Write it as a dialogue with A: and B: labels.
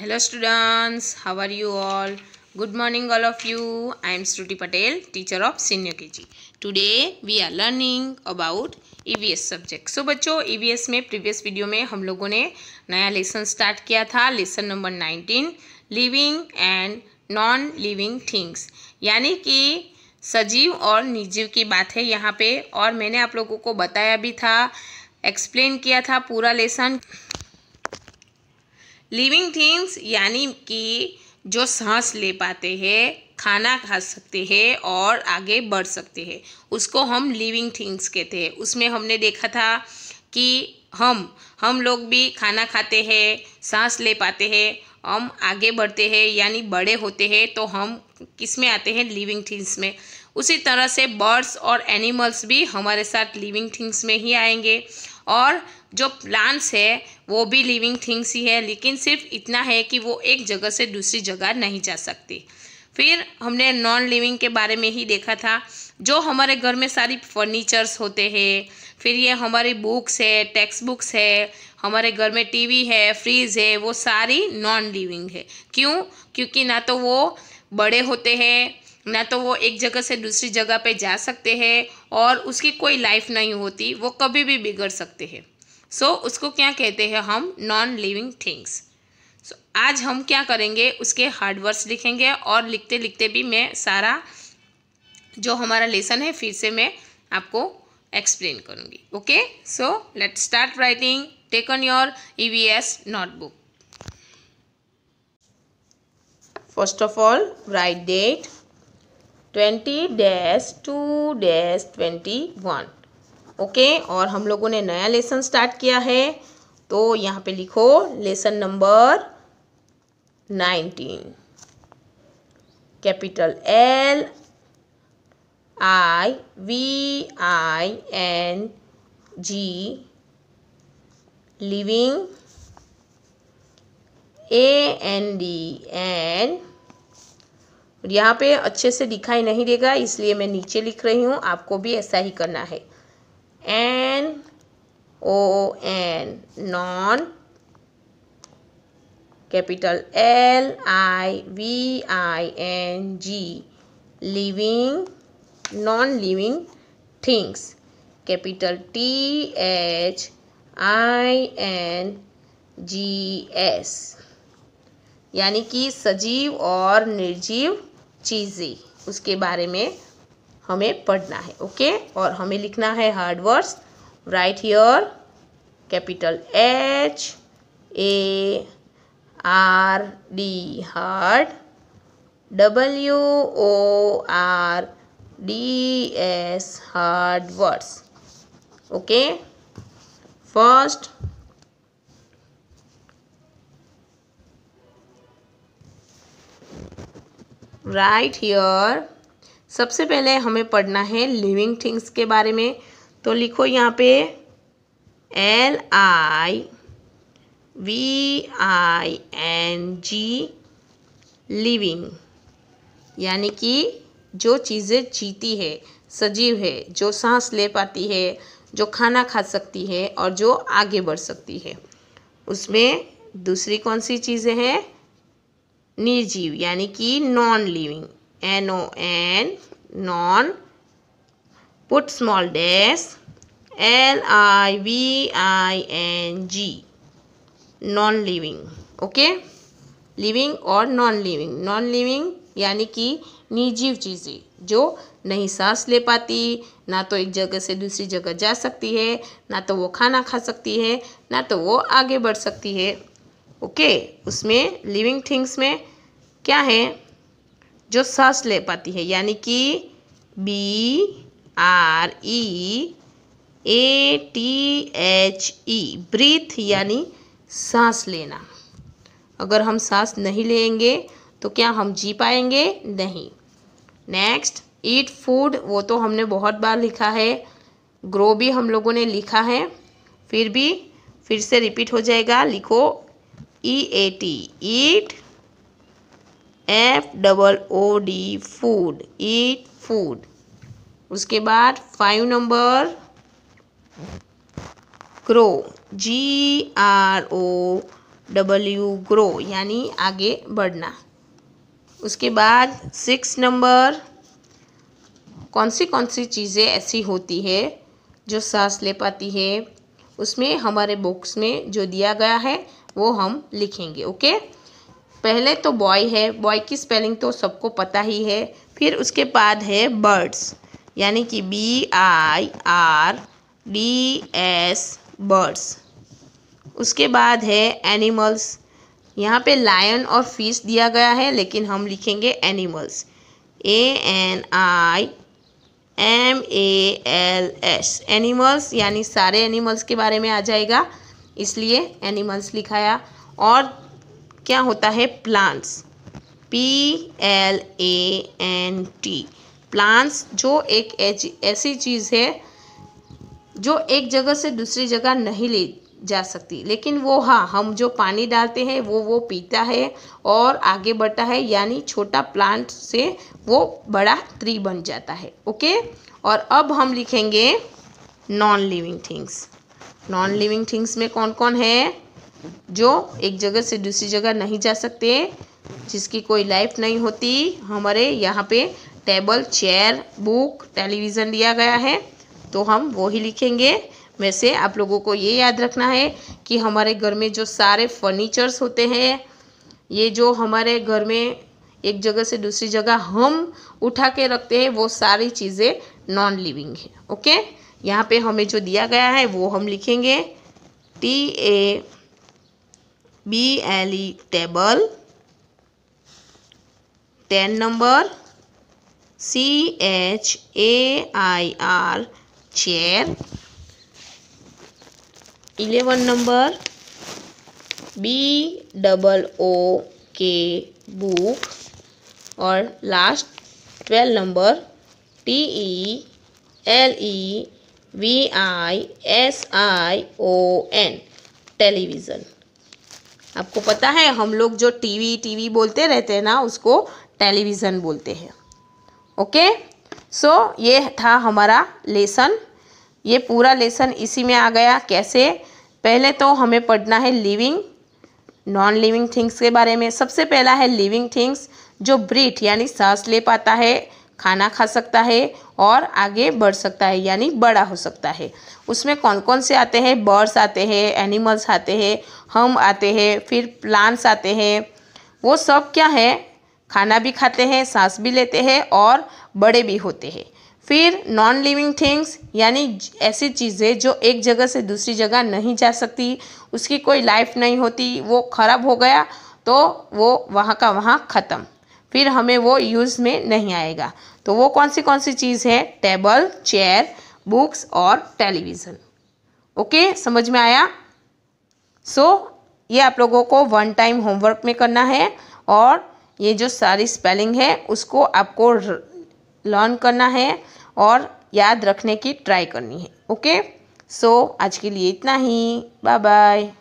A: hello are you all good morning all of you I am you Patel teacher of senior K G senior we are learning about E V EVS subject so बच्चों EVS e में previous video में हम लोगों ने नया lesson start किया था lesson number nineteen living and non living things यानी कि सजीव और निजीव की बात है यहाँ पे और मैंने आप लोगों को बताया भी था एक्सप्लेन किया था पूरा लेसन लिविंग थिंग्स यानी कि जो सांस ले पाते हैं खाना खा सकते हैं और आगे बढ़ सकते हैं उसको हम लिविंग थिंग्स कहते हैं उसमें हमने देखा था कि हम हम लोग भी खाना खाते हैं सांस ले पाते हैं हम आगे बढ़ते हैं यानी बड़े होते हैं तो हम किस में आते हैं लिविंग थिंग्स में उसी तरह से बर्ड्स और एनिमल्स भी हमारे साथ लिविंग थिंग्स में ही आएंगे और जो प्लांट्स है वो भी लिविंग थिंग्स ही है लेकिन सिर्फ इतना है कि वो एक जगह से दूसरी जगह नहीं जा सकती फिर हमने नॉन लिविंग के बारे में ही देखा था जो हमारे घर में सारी फर्नीचर्स होते हैं फिर ये हमारी बुक्स है टेक्स्ट बुक्स है हमारे घर में टीवी है फ्रिज है वो सारी नॉन लिविंग है क्यों क्योंकि ना तो वो बड़े होते हैं ना तो वो एक जगह से दूसरी जगह पे जा सकते हैं और उसकी कोई लाइफ नहीं होती वो कभी भी बिगड़ सकते हैं सो so, उसको क्या कहते हैं हम नॉन लिविंग थिंग्स सो आज हम क्या करेंगे उसके वर्ड्स लिखेंगे और लिखते लिखते भी मैं सारा जो हमारा लेसन है फिर से मैं आपको एक्सप्लेन करूँगी okay so let start writing take on your E V S notebook first of all write date twenty dash two dash twenty one okay और हम लोगों ने नया लेसन स्टार्ट किया है तो यहाँ पे लिखो lesson number nineteen capital L I V I N G living A N D and यहाँ पे अच्छे से दिखाई नहीं देगा इसलिए मैं नीचे लिख रही हूँ आपको भी ऐसा ही करना है N O N non capital L I V I N G living non living things capital T H I N G S यानी कि सजीव और निर्जीव चीज़ें उसके बारे में हमें पढ़ना है ओके और हमें लिखना है hard words right here capital H A R D hard W O R D S hard words okay first right right here सबसे पहले हमें पढ़ना है लिविंग थिंग्स के बारे में तो लिखो यहाँ पे L I V I N G living यानी कि जो चीज़ें जीती है सजीव है जो सांस ले पाती है जो खाना खा सकती है और जो आगे बढ़ सकती है उसमें दूसरी कौन सी चीज़ें हैं निर्जीव यानी कि non living N O N non put small dash L I V I N G non living okay living और नॉन लिविंग नॉन लिविंग यानी कि निर्जीव चीज़ें जो नहीं सांस ले पाती ना तो एक जगह से दूसरी जगह जा सकती है ना तो वो खाना खा सकती है ना तो वो आगे बढ़ सकती है ओके उसमें लिविंग थिंग्स में क्या है जो सांस ले पाती है यानी कि B R E A T H E breathe यानी सांस लेना अगर हम सांस नहीं लेंगे तो क्या हम जी पाएंगे नहीं नेक्स्ट ईट फूड वो तो हमने बहुत बार लिखा है ग्रो भी हम लोगों ने लिखा है फिर भी फिर से रिपीट हो जाएगा लिखो E A T eat F double O D food eat food उसके बाद five number grow G R O W grow यानी आगे बढ़ना उसके बाद सिक्स नंबर कौन सी कौन सी चीज़ें ऐसी होती है जो सांस ले पाती है उसमें हमारे बॉक्स में जो दिया गया है वो हम लिखेंगे ओके पहले तो बॉय है बॉय की स्पेलिंग तो सबको पता ही है फिर उसके बाद है बर्ड्स यानी कि B I R D S birds उसके बाद है एनिमल्स यहाँ पे लायन और फिश दिया गया है लेकिन हम लिखेंगे animals A N I M A L S animals यानी सारे एनिमल्स के बारे में आ जाएगा इसलिए एनिमल्स लिखाया और क्या होता है plants P L A N T plants जो एक ऐसी चीज़ है जो एक जगह से दूसरी जगह नहीं ले जा सकती लेकिन वो हाँ हम जो पानी डालते हैं वो वो पीता है और आगे बढ़ता है यानी छोटा प्लांट से वो बड़ा ट्री बन जाता है ओके और अब हम लिखेंगे non living things non living things में कौन कौन है जो एक जगह से दूसरी जगह नहीं जा सकते जिसकी कोई लाइफ नहीं होती हमारे यहाँ पे टेबल चेयर बुक टेलीविज़न दिया गया है तो हम वो ही लिखेंगे वैसे आप लोगों को ये याद रखना है कि हमारे घर में जो सारे फर्नीचर्स होते हैं ये जो हमारे घर में एक जगह से दूसरी जगह हम उठा के रखते हैं वो सारी चीज़ें नॉन लिविंग है ओके यहाँ पे हमें जो दिया गया है वो हम लिखेंगे T A B L E table ten number C H A I R chair eleven number B double O K book और last twelve number T E L E V I S I O N television आपको पता है हम लोग जो TV TV बोलते रहते हैं ना उसको टेलीविज़न बोलते हैं ओके सो so, ये था हमारा लेसन ये पूरा लेसन इसी में आ गया कैसे पहले तो हमें पढ़ना है लिविंग नॉन लिविंग थिंग्स के बारे में सबसे पहला है लिविंग थिंग्स जो ब्रीथ यानी सांस ले पाता है खाना खा सकता है और आगे बढ़ सकता है यानी बड़ा हो सकता है उसमें कौन कौन से आते हैं बर्ड्स आते हैं एनिमल्स आते हैं हम आते हैं फिर प्लांट्स आते हैं वो सब क्या है खाना भी खाते हैं सांस भी लेते हैं और बड़े भी होते हैं फिर नॉन लिविंग थिंग्स यानी ऐसी चीज़ें जो एक जगह से दूसरी जगह नहीं जा सकती उसकी कोई लाइफ नहीं होती वो ख़राब हो गया तो वो वहाँ का वहाँ ख़त्म फिर हमें वो यूज़ में नहीं आएगा तो वो कौन सी कौन सी चीज़ है टेबल चेयर बुक्स और टेलीविज़न ओके समझ में आया सो so, ये आप लोगों को वन टाइम होमवर्क में करना है और ये जो सारी स्पेलिंग है उसको आपको लर्न करना है और याद रखने की ट्राई करनी है ओके सो so, आज के लिए इतना ही बाय बाय